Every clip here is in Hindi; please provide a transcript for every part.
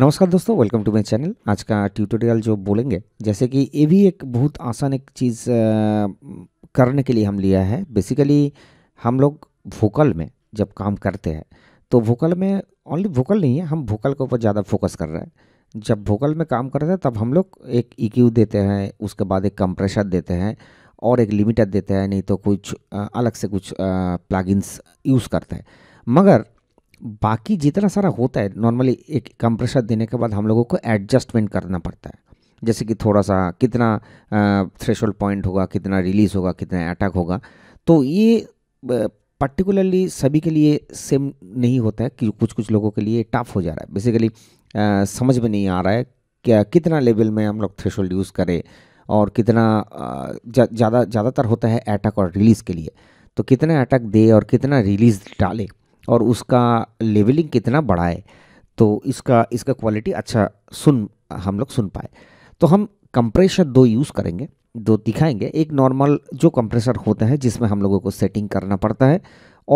नमस्कार दोस्तों वेलकम टू माय चैनल आज का ट्यूटोरियल जो बोलेंगे जैसे कि ये भी एक बहुत आसान एक चीज़ करने के लिए हम लिया है बेसिकली हम लोग वोकल में जब काम करते हैं तो वोकल में ओनली वोकल नहीं है हम वोकल के ऊपर ज़्यादा फोकस कर रहे हैं जब वोकल में काम करते हैं तब हम लोग एक ई e देते हैं उसके बाद एक कंप्रेशर देते हैं और एक लिमिटर देते हैं नहीं तो कुछ अलग से कुछ प्लागिंस यूज़ करते हैं मगर बाकी जितना सारा होता है नॉर्मली एक कंप्रेशर देने के बाद हम लोगों को एडजस्टमेंट करना पड़ता है जैसे कि थोड़ा सा कितना थ्रेशोल्ड पॉइंट होगा कितना रिलीज़ होगा कितना अटैक होगा तो ये पर्टिकुलरली सभी के लिए सेम नहीं होता है कि कुछ कुछ लोगों के लिए टफ हो जा रहा है बेसिकली समझ में नहीं आ रहा है क्या कितना लेवल में हम लोग थ्रेशोल्ड यूज़ करें और कितना ज़्यादा जा, ज़्यादातर होता है अटैक और रिलीज़ के लिए तो कितना अटैक दे और कितना रिलीज़ डाले और उसका लेवलिंग कितना बढ़ाए तो इसका इसका क्वालिटी अच्छा सुन हम लोग सुन पाए तो हम कंप्रेशर दो यूज़ करेंगे दो दिखाएंगे एक नॉर्मल जो कंप्रेसर होता है जिसमें हम लोगों को सेटिंग करना पड़ता है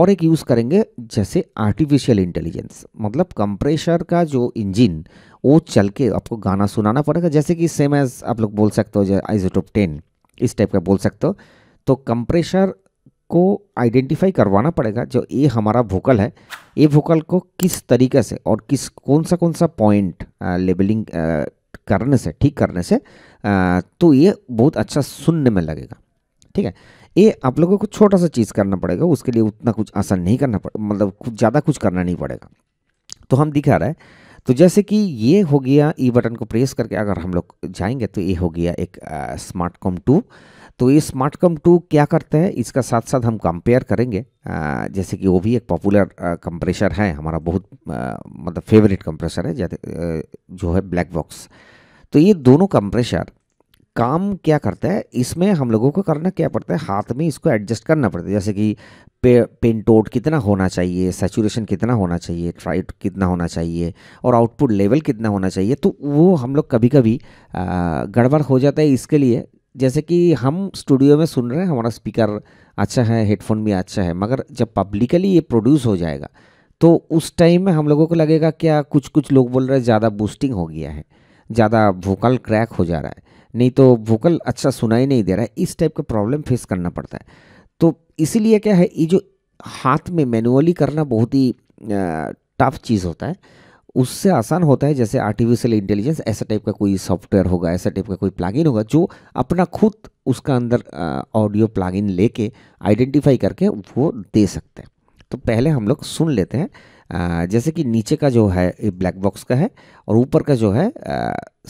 और एक यूज़ करेंगे जैसे आर्टिफिशियल इंटेलिजेंस मतलब कंप्रेशर का जो इंजन वो चल के आपको गाना सुनाना पड़ेगा जैसे कि सेम एज आप लोग बोल सकते हो जैसे आइजोटोप टेन इस टाइप का बोल सकते हो तो कंप्रेशर को आइडेंटिफाई करवाना पड़ेगा जो ये हमारा वोकल है ये वोकल को किस तरीके से और किस कौन सा कौन सा पॉइंट लेबलिंग करने से ठीक करने से आ, तो ये बहुत अच्छा सुनने में लगेगा ठीक है ये आप लोगों को छोटा सा चीज़ करना पड़ेगा उसके लिए उतना कुछ आसान नहीं करना पड़े मतलब कुछ ज़्यादा कुछ करना नहीं पड़ेगा तो हम दिखा रहे हैं तो जैसे कि ये हो गया ई e बटन को प्रेस करके अगर हम लोग जाएंगे तो ये हो गया एक स्मार्ट कॉम टू तो ये स्मार्ट कम टू क्या करते हैं इसका साथ साथ हम कंपेयर करेंगे जैसे कि वो भी एक पॉपुलर कंप्रेसर है हमारा बहुत मतलब फेवरेट कंप्रेसर है जो है ब्लैक बॉक्स तो ये दोनों कंप्रेसर काम क्या करता है इसमें हम लोगों को करना क्या पड़ता है हाथ में इसको एडजस्ट करना पड़ता है जैसे कि पे पेंटोड कितना होना चाहिए सेचुरेशन कितना होना चाहिए ट्राइट कितना होना चाहिए और आउटपुट लेवल कितना होना चाहिए तो वो हम लोग कभी कभी गड़बड़ हो जाता है इसके लिए जैसे कि हम स्टूडियो में सुन रहे हैं हमारा स्पीकर अच्छा है हेडफोन भी अच्छा है मगर जब पब्लिकली ये प्रोड्यूस हो जाएगा तो उस टाइम में हम लोगों को लगेगा क्या कुछ कुछ लोग बोल रहे हैं ज़्यादा बूस्टिंग हो गया है ज़्यादा वोकल क्रैक हो जा रहा है नहीं तो वोकल अच्छा सुनाई नहीं दे रहा है इस टाइप का प्रॉब्लम फेस करना पड़ता है तो इसीलिए क्या है ये जो हाथ में मैनुअली करना बहुत ही टफ चीज़ होता है उससे आसान होता है जैसे आर्टिफिशियल इंटेलिजेंस ऐसा टाइप का कोई सॉफ्टवेयर होगा ऐसा टाइप का कोई प्लागिन होगा जो अपना खुद उसका अंदर ऑडियो प्लागिन लेके आइडेंटिफाई करके वो दे सकते हैं तो पहले हम लोग सुन लेते हैं आ, जैसे कि नीचे का जो है ब्लैक बॉक्स का है और ऊपर का जो है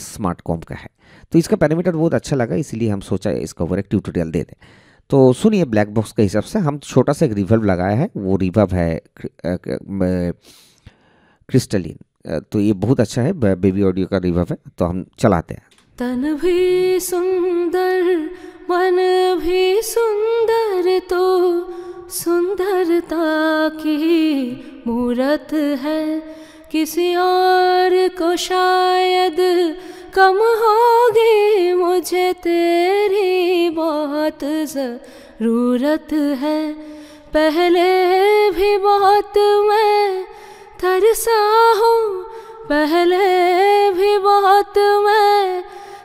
स्मार्ट कॉम का है तो इसका पैरामीटर बहुत अच्छा लगा इसीलिए हम सोचा इसका ऊपर एक ट्यूटोरियल दे दें तो सुनिए ब्लैक बॉक्स के हिसाब से हम छोटा सा एक रिवर्व लगाया है वो रिवर्व है क्रिस्टलिन तो ये बहुत अच्छा है बेबी ऑडियो का रिवर्व है तो हम चलाते हैं तन भी सुंदर मन भी सुंदर तो सुंदरता की मूरत है किसी और को शायद कम होगी मुझे तेरी बहुत ज़रूरत है पहले भी बहुत मैं तरसा हूँ पहले भी बहुत मैं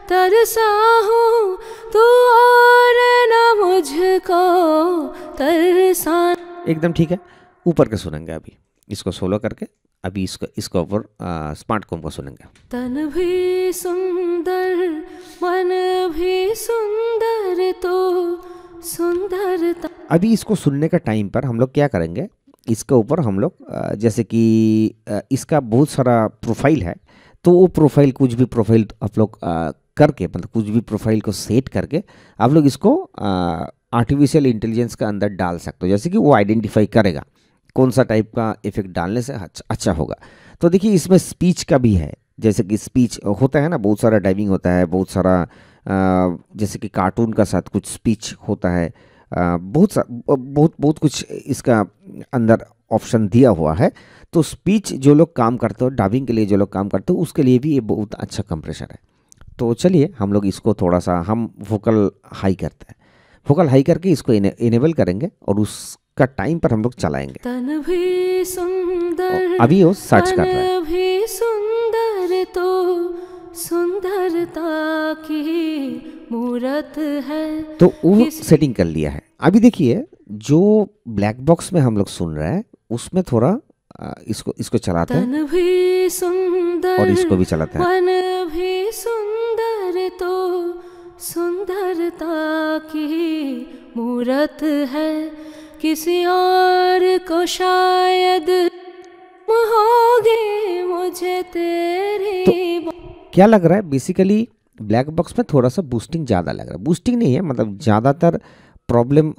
तरसा हूँ तू और ना मुझको तरसा एकदम ठीक है ऊपर के सुनेंगे अभी इसको सोलो करके अभी इसको इसको ऊपर स्मार्ट कॉम को सुनेंगे तन भी सुंदर मन भी सुंदर तो सुंदर अभी इसको सुनने का टाइम पर हम लोग क्या करेंगे इसके ऊपर हम लोग जैसे कि इसका बहुत सारा प्रोफाइल है तो वो प्रोफाइल कुछ भी प्रोफाइल आप लोग करके मतलब कुछ भी प्रोफाइल को सेट करके आप लोग इसको आर्टिफिशियल इंटेलिजेंस के अंदर डाल सकते हो जैसे कि वो आइडेंटिफाई करेगा कौन सा टाइप का इफेक्ट डालने से अच्छा अच्छा होगा तो देखिए इसमें स्पीच का भी है जैसे कि स्पीच होता है ना बहुत सारा डाइविंग होता है बहुत सारा जैसे कि कार्टून का साथ कुछ स्पीच होता है बहुत सा बहुत बहुत कुछ इसका अंदर ऑप्शन दिया हुआ है तो स्पीच जो लोग काम करते हो डाबिंग के लिए जो लोग काम करते हो उसके लिए भी ये बहुत अच्छा कंप्रेशर है तो चलिए हम लोग इसको थोड़ा सा हम वोकल हाई करते हैं वोकल हाई करके इसको इनेबल करेंगे और उसका टाइम पर हम लोग चलाएंगे अभी वो सर्च कर रहे हैं सुंदर तो सुंदरता की मूरत है तो वो सेटिंग कर लिया है अभी देखिए जो ब्लैक बॉक्स में हम लोग सुन रहे हैं उसमें थोड़ा इसको इसको चलाते हैं भी सुंदर और इसको भी चलाते हैं मन भी सुंदर तो सुंदरता की मूरत है किसी और को शायद मुझे तेरी तो क्या लग रहा है बेसिकली ब्लैक बॉक्स में थोड़ा सा बूस्टिंग ज़्यादा लग रहा है बूस्टिंग नहीं है मतलब ज़्यादातर प्रॉब्लम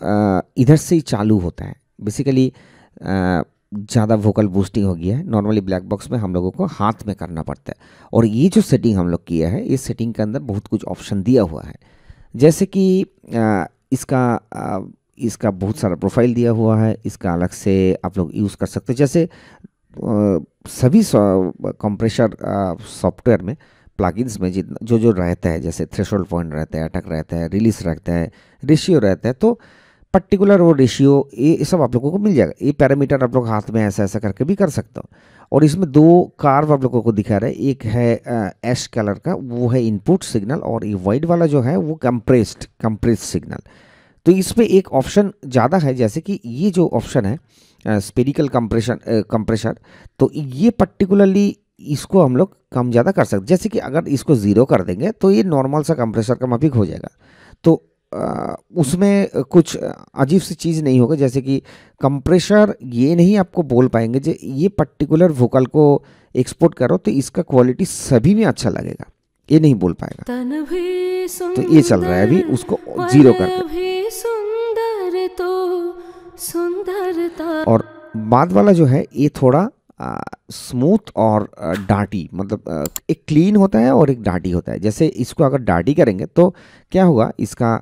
इधर से ही चालू होता है बेसिकली ज़्यादा वोकल बूस्टिंग हो गया है नॉर्मली ब्लैक बॉक्स में हम लोगों को हाथ में करना पड़ता है और ये जो सेटिंग हम लोग किया है इस सेटिंग के अंदर बहुत कुछ ऑप्शन दिया हुआ है जैसे कि इसका इसका बहुत सारा प्रोफाइल दिया हुआ है इसका अलग से आप लोग यूज़ कर सकते हैं जैसे सभी कंप्रेशर सॉफ्टवेयर में प्लगइन्स में जितना जो जो रहता है जैसे थ्रेशोल्ड पॉइंट रहता है अटक रहता है रिलीज रहता है रेशियो रहता है तो पर्टिकुलर वो रेशियो ये सब आप लोगों को मिल जाएगा ये पैरामीटर आप लोग हाथ में ऐसा ऐसा करके भी कर सकते हो और इसमें दो कार्व आप लोगों को दिखा रहे हैं एक है एश कलर का वो है इनपुट सिग्नल और ये वाइट वाला जो है वो कंप्रेस्ड कंप्रेस्ड सिग्नल तो इसमें एक ऑप्शन ज़्यादा है जैसे कि ये जो ऑप्शन है स्पेरिकल कंप्रेशन कंप्रेशर तो ये पर्टिकुलरली इसको हम लोग कम ज़्यादा कर सकते जैसे कि अगर इसको ज़ीरो कर देंगे तो ये नॉर्मल सा कंप्रेसर का मफिक हो जाएगा तो उसमें कुछ अजीब सी चीज़ नहीं होगा जैसे कि कंप्रेशर ये नहीं आपको बोल पाएंगे जो ये पर्टिकुलर वोकल को एक्सपोर्ट करो तो इसका क्वालिटी सभी में अच्छा लगेगा ये नहीं बोल पाएगा तो ये चल रहा है अभी उसको जीरो कर सुंदर तो सुंदरता और बाद वाला जो है ये थोड़ा स्मूथ और डाटी मतलब एक क्लीन होता है और एक डाटी होता है जैसे इसको अगर डाटी करेंगे तो क्या होगा इसका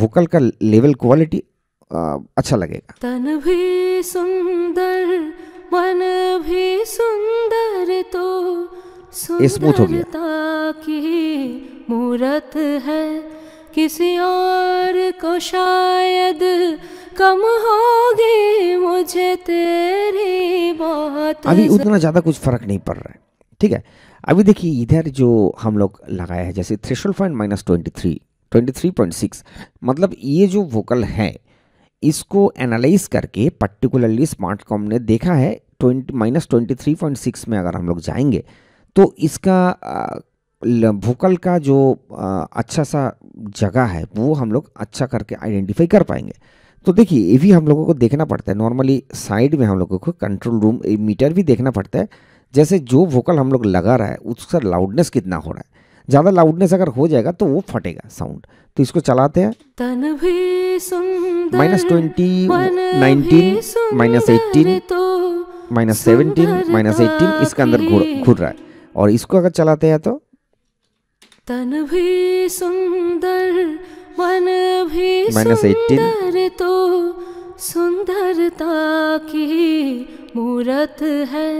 वोकल का लेवल क्वालिटी अच्छा लगेगा तन भी सुंदर मन भी सुंदर तो स्मूथ हो गया मूरत है किसी और को शायद कम होगी मुझे तेरी बहुत अभी उतना ज़्यादा कुछ फर्क नहीं पड़ रहा है ठीक है अभी देखिए इधर जो हम लोग लगाया है जैसे threshold point minus twenty three twenty three point six मतलब ये जो वोकल है इसको एनालाइज करके पर्टिकुलरली स्मार्ट कॉम ने देखा है twenty minus twenty three point six में अगर हम लोग जाएंगे तो इसका वोकल का जो अच्छा सा जगह है वो हम लोग अच्छा करके आइडेंटिफाई कर पाएंगे तो देखिए ये भी हम लोगों को देखना पड़ता है नॉर्मली साइड में हम लोगों को कंट्रोल रूम मीटर भी देखना पड़ता है जैसे जो वोकल हम लोग लगा रहा है उसका लाउडनेस कितना हो रहा है ज़्यादा लाउडनेस अगर हो जाएगा तो वो फटेगा साउंड तो इसको चलाते हैं minus twenty nineteen minus eighteen minus seventeen minus eighteen इसके अंदर घुर रहा है और इसको अगर चलाते हैं तो तन भी सुंदर मन भी सुंदर तो सुंदरता की मूरत है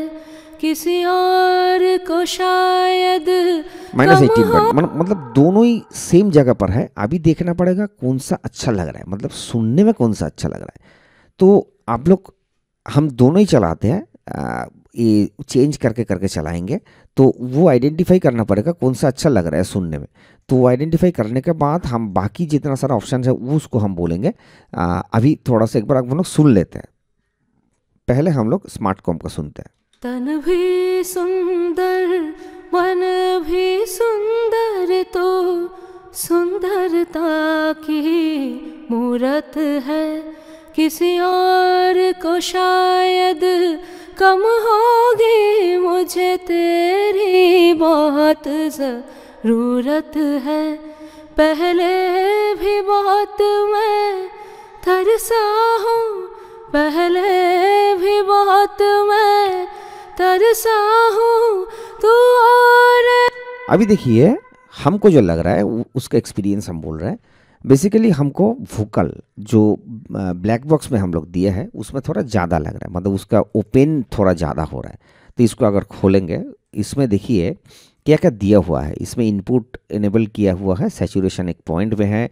किसी और को शायद माइनस एटीन पर मतलब दोनों ही सेम जगह पर है अभी देखना पड़ेगा कौन सा अच्छा लग रहा है मतलब सुनने में कौन सा अच्छा लग रहा है तो आप लोग हम दोनों ही चलाते हैं ये चेंज करके करके चलाएंगे तो वो आइडेंटिफाई करना पड़ेगा कौन सा अच्छा लग रहा है सुनने में तो आइडेंटिफाई करने के बाद हम बाकी जितना सारा ऑप्शन है वो उसको हम बोलेंगे आ, अभी थोड़ा सा एक बार हम लोग सुन लेते हैं पहले हम लोग स्मार्ट कॉम का सुनते हैं तन भी सुंदर मन भी सुंदर तो सुंदरता की मूरत है किसी और को शायद कम होगी मुझे तेरी बहुत ज़रूरत है पहले भी बहुत मैं तरसा हूँ पहले भी बहुत मैं तरसा हूँ तू और अभी देखिए हमको जो लग रहा है उसका एक्सपीरियंस हम बोल रहे हैं बेसिकली हमको वोकल जो ब्लैक बॉक्स में हम लोग दिए हैं उसमें थोड़ा ज़्यादा लग रहा है मतलब उसका ओपन थोड़ा ज़्यादा हो रहा है तो इसको अगर खोलेंगे इसमें देखिए क्या क्या दिया हुआ है इसमें इनपुट इनेबल किया हुआ है सेचुरेशन एक पॉइंट में है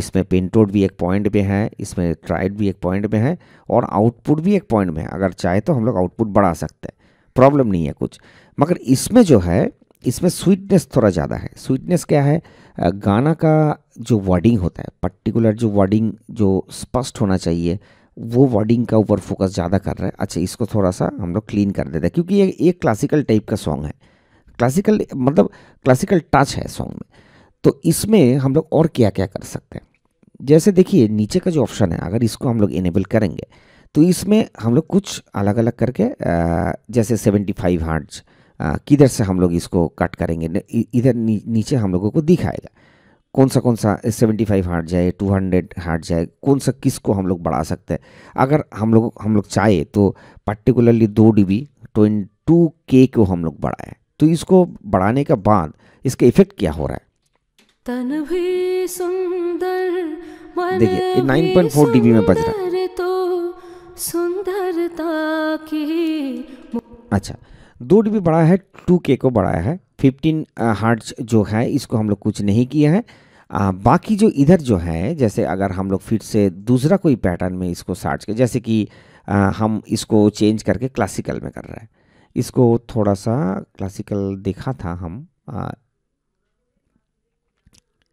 इसमें पेंटोड भी एक पॉइंट में है इसमें ट्राइड भी एक पॉइंट में है और आउटपुट भी एक पॉइंट में है अगर चाहे तो हम लोग आउटपुट बढ़ा सकते हैं प्रॉब्लम नहीं है कुछ मगर इसमें जो है इसमें स्वीटनेस थोड़ा ज़्यादा है स्वीटनेस क्या है गाना का जो वर्डिंग होता है पर्टिकुलर जो वर्डिंग जो स्पष्ट होना चाहिए वो वर्डिंग का ऊपर फोकस ज़्यादा कर रहा है अच्छा इसको थोड़ा सा हम लोग क्लीन कर देते हैं क्योंकि ये एक क्लासिकल टाइप का सॉन्ग है क्लासिकल मतलब क्लासिकल टच है सॉन्ग में तो इसमें हम लोग और क्या क्या कर सकते हैं जैसे देखिए नीचे का जो ऑप्शन है अगर इसको हम लोग इनेबल करेंगे तो इसमें हम लोग कुछ अलग अलग करके जैसे सेवेंटी फाइव हार्ट्स किधर से हम लोग इसको कट करेंगे इधर नी, नीचे हम लोगों को दिखाएगा कौन सा कौन सा सेवेंटी फाइव हट जाए टू हंड्रेड हट जाए कौन सा किस को हम लोग बढ़ा सकते हैं अगर हम लोग हम लोग चाहे तो पर्टिकुलरली दो डी बी ट्वेंटी टू के को हम लोग बढ़ाए तो इसको बढ़ाने के बाद इसका इफेक्ट क्या हो रहा है तन भी सुंदर देखिए नाइन पॉइंट फोर में बज रहा है तो सुंदरता की अच्छा दूध भी बढ़ा है टू के को बढ़ाया है फिफ्टीन हार्ट्स जो है इसको हम लोग कुछ नहीं किया है आ, बाकी जो इधर जो है जैसे अगर हम लोग फिर से दूसरा कोई पैटर्न में इसको सार्च के जैसे कि आ, हम इसको चेंज करके क्लासिकल में कर रहे हैं इसको थोड़ा सा क्लासिकल देखा था हम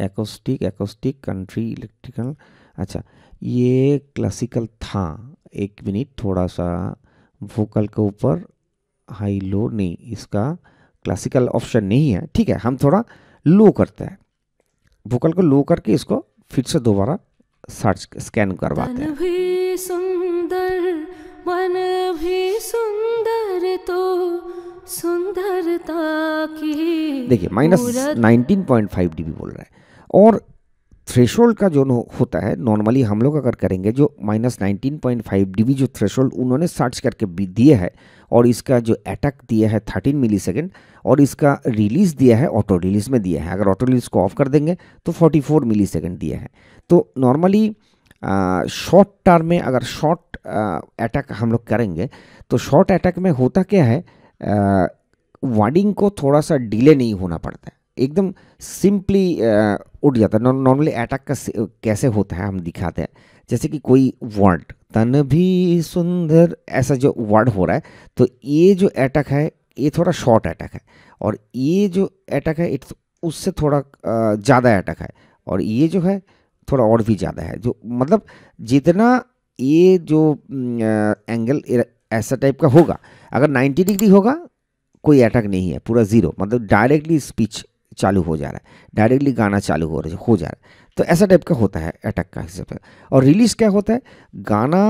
एकोस्टिक एकोस्टिक कंट्री इलेक्ट्रिकल अच्छा ये क्लासिकल था एक मिनट थोड़ा सा वोकल के ऊपर हाई लो नहीं इसका क्लासिकल ऑप्शन नहीं है ठीक है हम थोड़ा लो करते हैं वोकल को लो करके इसको फिर से दोबारा सर्च स्कैन करवाते हैं भी सुंदर मन भी सुंदर तो सुंदरता की देखिए minus nineteen point five D बोल रहा है और थ्रेशोल्ड का जो होता है नॉर्मली हम लोग अगर करेंगे जो minus nineteen point five D जो थ्रेशोल्ड उन्होंने सर्च करके दिया है और इसका जो अटैक दिया है थर्टीन मिली सेकेंड और इसका रिलीज़ दिया है ऑटो रिलीज़ में दिया है अगर ऑटो रिलीज़ को ऑफ कर देंगे तो फोर्टी फोर मिली सेकेंड दिया है तो नॉर्मली शॉर्ट टर्म में अगर शॉर्ट अटैक हम लोग करेंगे तो शॉर्ट अटैक में होता क्या है वार्डिंग को थोड़ा सा डिले नहीं होना पड़ता है एकदम सिंपली उठ जाता है नॉर्मली अटैक का कैसे होता है हम दिखाते हैं जैसे कि कोई वर्ड तन भी सुंदर ऐसा जो वर्ड हो रहा है तो ये जो अटैक है ये थोड़ा शॉर्ट अटैक है और ये जो अटैक है इट्स उससे थोड़ा ज़्यादा अटैक है और ये जो है थोड़ा और भी ज़्यादा है जो मतलब जितना ये जो एंगल ऐसा टाइप का होगा अगर 90 डिग्री होगा कोई अटैक नहीं है पूरा ज़ीरो मतलब डायरेक्टली स्पीच चालू हो जा रहा है डायरेक्टली गाना चालू हो रहा हो जा रहा है तो ऐसा टाइप का होता है अटैक का हिसाब से और रिलीज़ क्या होता है गाना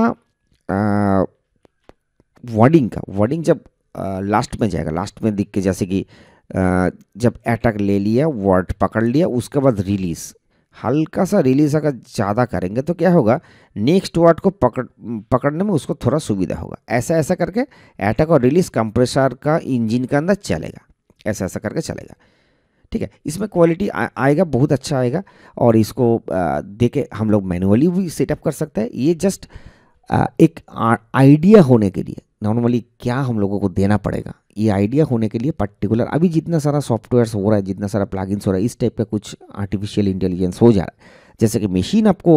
वर्डिंग का वर्डिंग जब लास्ट में जाएगा लास्ट में दिख के जैसे कि जब अटैक ले लिया वर्ड पकड़ लिया उसके बाद रिलीज़ हल्का सा रिलीज अगर ज़्यादा करेंगे तो क्या होगा नेक्स्ट वर्ड को पकड़ पकड़ने में उसको थोड़ा सुविधा होगा ऐसा ऐसा करके अटैक और रिलीज कंप्रेसर का इंजन के अंदर चलेगा ऐसा ऐसा करके चलेगा ठीक है इसमें क्वालिटी आएगा बहुत अच्छा आएगा और इसको दे के हम लोग मैनुअली भी सेटअप कर सकते हैं ये जस्ट एक आइडिया होने के लिए नॉर्मली क्या हम लोगों को देना पड़ेगा ये आइडिया होने के लिए पर्टिकुलर अभी जितना सारा सॉफ्टवेयर्स हो रहा है जितना सारा प्लगइन्स हो रहा है इस टाइप का कुछ आर्टिफिशियल इंटेलिजेंस हो जा रहा है जैसे कि मशीन आपको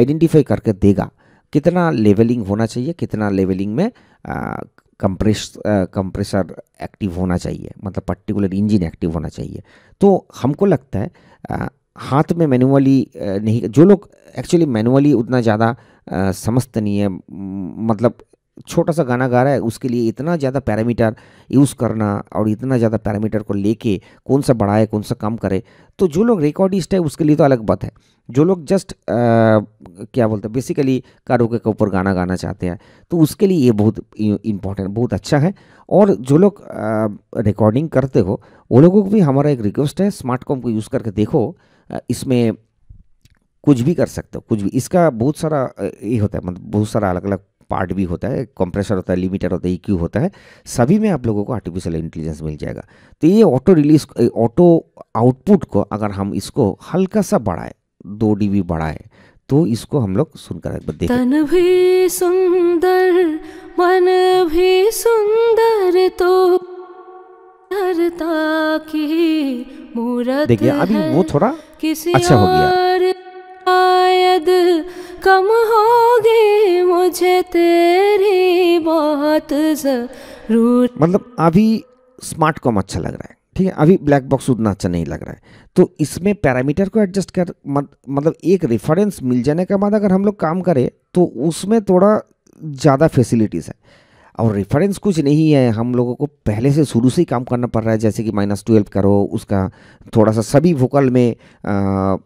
आइडेंटिफाई करके देगा कितना लेवलिंग होना चाहिए कितना लेवलिंग में कंप्रेस कंप्रेसर एक्टिव होना चाहिए मतलब पर्टिकुलर इंजन एक्टिव होना चाहिए तो हमको लगता है आ, uh, हाथ में मैनुअली uh, नहीं जो लोग एक्चुअली मैनुअली उतना ज़्यादा uh, समझते नहीं है मतलब छोटा सा गाना गा रहा है उसके लिए इतना ज़्यादा पैरामीटर यूज़ करना और इतना ज़्यादा पैरामीटर को लेके कौन सा बढ़ाए कौन सा कम करे तो जो लोग रिकॉर्डिस्ट है उसके लिए तो अलग बात है जो लोग जस्ट आ, क्या बोलते हैं बेसिकली कारोके के ऊपर गाना गाना चाहते हैं तो उसके लिए ये बहुत इम्पोर्टेंट बहुत अच्छा है और जो लोग रिकॉर्डिंग करते हो वो लोगों को भी हमारा एक रिक्वेस्ट है स्मार्ट कॉम को यूज़ करके देखो इसमें कुछ भी कर सकते हो कुछ भी इसका बहुत सारा ये होता है मतलब बहुत सारा अलग अलग पार्ट भी होता है कंप्रेसर होता है लिमिटर होता है ई e होता है सभी में आप लोगों को आर्टिफिशियल इंटेलिजेंस मिल जाएगा तो ये ऑटो रिलीज ऑटो आउटपुट को अगर हम इसको हल्का सा बढ़ाए दो डी बी बढ़ाए तो इसको हम लोग सुनकर तन भी सुंदर मन भी सुंदर तो देखिए अभी वो थोड़ा अच्छा हो गया कम होगी मुझे तेरी बहुत जरूर मतलब अभी स्मार्ट कॉम अच्छा लग रहा है ठीक है अभी ब्लैक बॉक्स उतना अच्छा नहीं लग रहा है तो इसमें पैरामीटर को एडजस्ट कर मत, मतलब एक रेफरेंस मिल जाने के बाद अगर हम लोग काम करें तो उसमें थोड़ा ज़्यादा फैसिलिटीज़ है और रेफरेंस कुछ नहीं है हम लोगों को पहले से शुरू से ही काम करना पड़ रहा है जैसे कि माइनस ट्वेल्व करो उसका थोड़ा सा सभी वोकल में आ,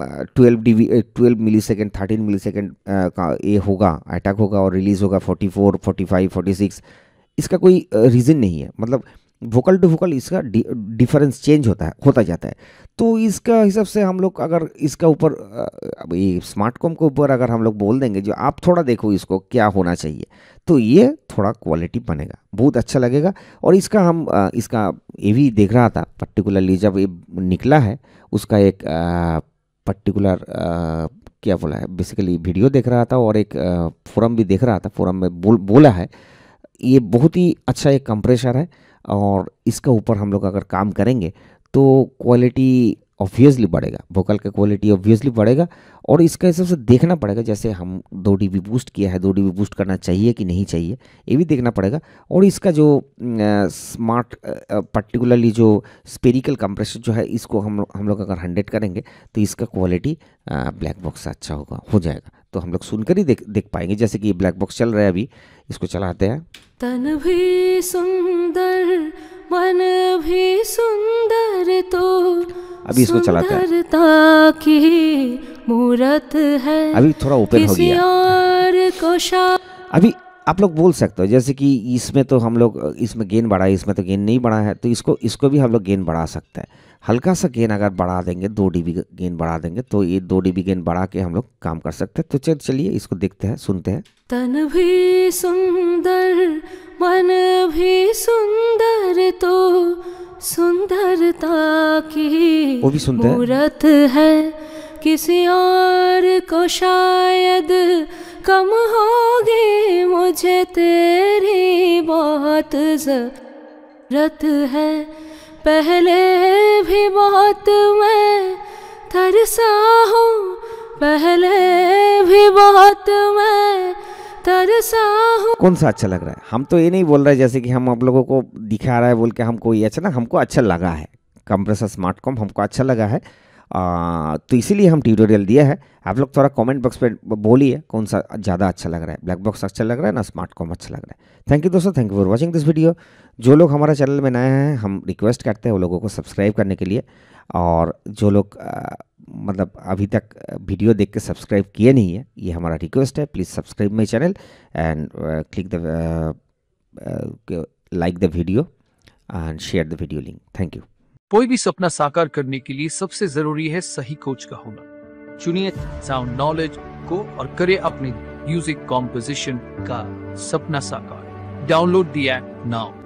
twelve D twelve millisecond thirteen millisecond का ये होगा अटैक होगा और रिलीज़ होगा forty four forty five forty six इसका कोई रीज़न नहीं है मतलब वोकल टू वोकल इसका डिफरेंस चेंज होता है होता जाता है तो इसका हिसाब से हम लोग अगर इसका ऊपर ये स्मार्ट कॉम के ऊपर अगर हम लोग बोल देंगे जो आप थोड़ा देखो इसको क्या होना चाहिए तो ये थोड़ा क्वालिटी बनेगा बहुत अच्छा लगेगा और इसका हम इसका ये भी देख रहा था पर्टिकुलरली जब ये निकला है उसका एक पर्टिकुलर uh, क्या बोला है बेसिकली वीडियो देख रहा था और एक फोरम uh, भी देख रहा था फोरम में बोल बोला है ये बहुत ही अच्छा एक कंप्रेशर है और इसके ऊपर हम लोग अगर काम करेंगे तो क्वालिटी ऑब्वियसली बढ़ेगा वोकल का क्वालिटी ऑब्वियसली बढ़ेगा और इसका हिसाब से देखना पड़ेगा जैसे हम दो डी बूस्ट किया है दो डी बूस्ट करना चाहिए कि नहीं चाहिए ये भी देखना पड़ेगा और इसका जो स्मार्ट पर्टिकुलरली जो स्पेरिकल कंप्रेसर जो है इसको हम हम लोग अगर हंड्रेड करेंगे तो इसका क्वालिटी ब्लैक बॉक्स से अच्छा होगा हो जाएगा तो हम लोग सुनकर ही देख देख पाएंगे जैसे कि ब्लैक बॉक्स चल रहा है अभी इसको चलाते हैं तन भी सुंदर मन भी सुंदर अभी इसको चलाते हैं की मूरत है अभी थोड़ा ओपन हो गया अभी आप लोग बोल सकते हो जैसे कि इसमें तो हम लोग इसमें गेन बढ़ा है इसमें तो गेन नहीं बढ़ा है तो इसको इसको भी हम लोग गेन बढ़ा सकते हैं हल्का सा गेन अगर बढ़ा देंगे दो डीबी गेन बढ़ा देंगे तो ये दो डीबी गेन बढ़ा के हम लोग काम कर सकते हैं तो चलिए इसको देखते हैं सुनते हैं तन भी सुंदर मन भी सुंदर तो सुंदरता की वो भी सुनते हैं मूरत है किसी और को शायद कम होगी मुझे तेरी बहुत जरूरत है पहले भी बहुत मैं तरसा हूँ पहले भी बहुत मैं तरसा हूँ कौन सा अच्छा लग रहा है हम तो ये नहीं बोल रहे जैसे कि हम आप लोगों को दिखा रहा है बोल के हमको ये अच्छा ना हमको अच्छा लगा है कंप्रेसर स्मार्ट कॉम हमको अच्छा लगा है आ, तो इसीलिए हम ट्यूटोरियल दिया है आप लोग थोड़ा कमेंट बॉक्स पे बोलिए कौन सा ज़्यादा अच्छा लग रहा है ब्लैक बॉक्स अच्छा लग रहा है ना स्मार्ट कॉम अच्छा लग रहा है थैंक यू दोस्तों thank you for watching this video जो लोग हमारा चैनल में नए हैं हम रिक्वेस्ट करते हैं वो लोगों को सब्सक्राइब करने के लिए और जो लोग मतलब अभी तक वीडियो देख के सब्सक्राइब किए नहीं है ये हमारा रिक्वेस्ट है please subscribe my channel and click the like the video and share the video link thank you कोई भी सपना साकार करने के लिए सबसे जरूरी है सही कोच का होना चुनिए साउंड नॉलेज को और करे अपने म्यूजिक कॉम्पोजिशन का सपना साकार डाउनलोड दिया नाउ